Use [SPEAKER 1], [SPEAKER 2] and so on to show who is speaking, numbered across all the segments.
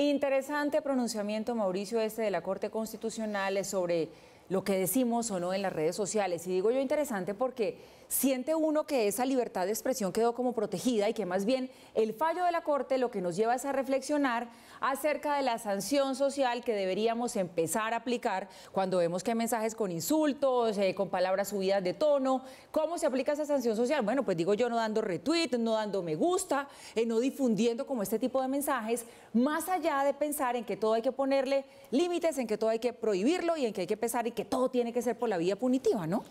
[SPEAKER 1] Interesante pronunciamiento, Mauricio, este de la Corte Constitucional sobre lo que decimos o no en las redes sociales. Y digo yo interesante porque siente uno que esa libertad de expresión quedó como protegida y que más bien el fallo de la Corte lo que nos lleva es a reflexionar acerca de la sanción social que deberíamos empezar a aplicar cuando vemos que hay mensajes con insultos, eh, con palabras subidas de tono. ¿Cómo se aplica esa sanción social? Bueno, pues digo yo no dando retweet, no dando me gusta, eh, no difundiendo como este tipo de mensajes, más allá de pensar en que todo hay que ponerle límites, en que todo hay que prohibirlo y en que hay que pensar que todo tiene que ser por la vía punitiva, ¿no?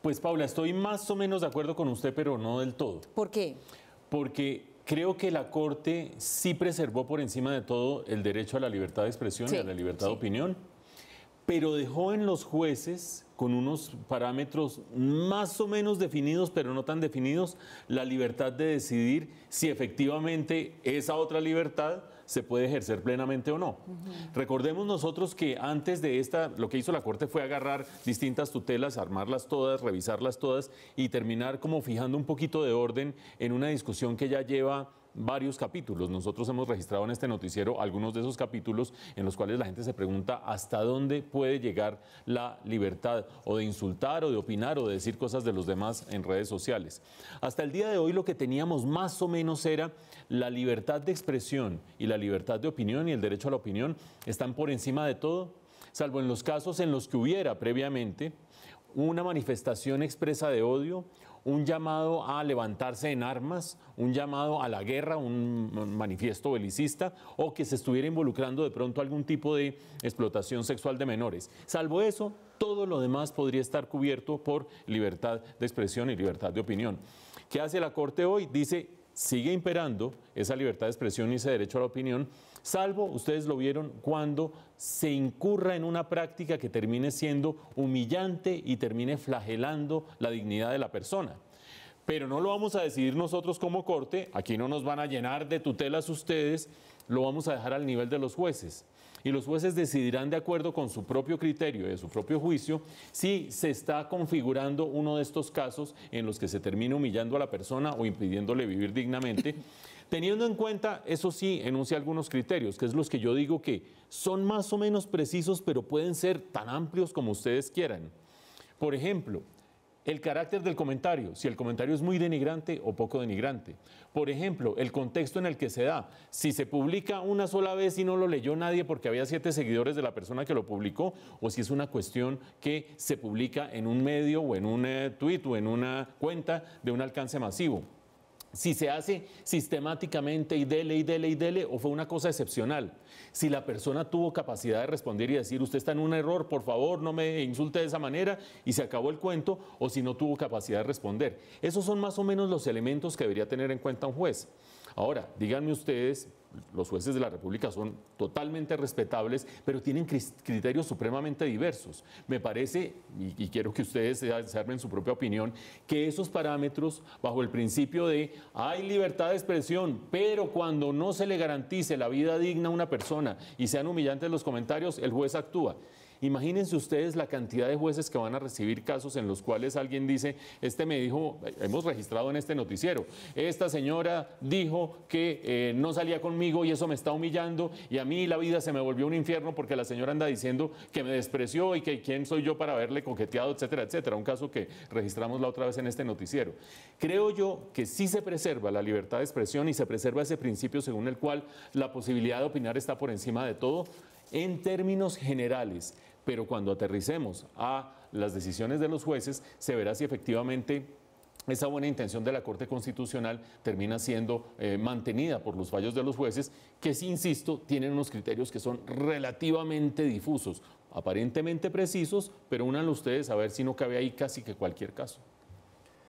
[SPEAKER 2] Pues Paula, estoy más o menos de acuerdo con usted, pero no del todo. ¿Por qué? Porque creo que la Corte sí preservó por encima de todo el derecho a la libertad de expresión y a la libertad de opinión pero dejó en los jueces, con unos parámetros más o menos definidos, pero no tan definidos, la libertad de decidir si efectivamente esa otra libertad se puede ejercer plenamente o no. Recordemos nosotros que antes de esta, lo que hizo la Corte fue agarrar distintas tutelas, armarlas todas, revisarlas todas y terminar como fijando un poquito de orden en una discusión que ya lleva varios capítulos. Nosotros hemos registrado en este noticiero algunos de esos capítulos en los cuales la gente se pregunta hasta dónde puede llegar la libertad o de insultar o de opinar o de decir cosas de los demás en redes sociales. Hasta el día de hoy lo que teníamos más o menos era la libertad de expresión y la libertad de opinión y el derecho a la opinión están por encima de todo, salvo en los casos en los que hubiera previamente una manifestación expresa de odio, un llamado a levantarse en armas, un llamado a la guerra, un manifiesto belicista, o que se estuviera involucrando de pronto algún tipo de explotación sexual de menores. Salvo eso, todo lo demás podría estar cubierto por libertad de expresión y libertad de opinión. ¿Qué hace la Corte hoy? Dice, sigue imperando esa libertad de expresión y ese derecho a la opinión, salvo, ustedes lo vieron, cuando se incurra en una práctica que termine siendo humillante y termine flagelando la dignidad de la persona. Pero no lo vamos a decidir nosotros como corte, aquí no nos van a llenar de tutelas ustedes, lo vamos a dejar al nivel de los jueces. Y los jueces decidirán de acuerdo con su propio criterio y de su propio juicio si se está configurando uno de estos casos en los que se termina humillando a la persona o impidiéndole vivir dignamente. Teniendo en cuenta, eso sí, enuncia algunos criterios, que es los que yo digo que son más o menos precisos, pero pueden ser tan amplios como ustedes quieran. Por ejemplo, el carácter del comentario, si el comentario es muy denigrante o poco denigrante. Por ejemplo, el contexto en el que se da. Si se publica una sola vez y no lo leyó nadie porque había siete seguidores de la persona que lo publicó, o si es una cuestión que se publica en un medio o en un eh, tweet o en una cuenta de un alcance masivo si se hace sistemáticamente y dele y dele y dele o fue una cosa excepcional. Si la persona tuvo capacidad de responder y decir, usted está en un error, por favor, no me insulte de esa manera y se acabó el cuento, o si no tuvo capacidad de responder. Esos son más o menos los elementos que debería tener en cuenta un juez. Ahora, díganme ustedes los jueces de la República son totalmente respetables, pero tienen criterios supremamente diversos. Me parece, y, quiero que ustedes se armen su propia opinión, que esos parámetros, bajo el principio de hay libertad de expresión, pero cuando no se le garantice la vida digna a una persona y sean humillantes los comentarios, el juez actúa. Imagínense ustedes la cantidad de jueces que van a recibir casos en los cuales alguien dice, este me dijo, hemos registrado en este noticiero, esta señora dijo que eh, no salía conmigo y eso me está humillando y a mí la vida se me volvió un infierno porque la señora anda diciendo que me despreció y que quién soy yo para haberle coqueteado, etcétera, etcétera. Un caso que registramos la otra vez en este noticiero. Creo yo que sí se preserva la libertad de expresión y se preserva ese principio según el cual la posibilidad de opinar está por encima de todo, en términos generales, pero cuando aterricemos a las decisiones de los jueces, se verá si efectivamente esa buena intención de la Corte Constitucional termina siendo eh, mantenida por los fallos de los jueces, que, insisto, tienen unos criterios que son relativamente difusos, aparentemente precisos, pero unan ustedes a ver si no cabe ahí casi que cualquier caso.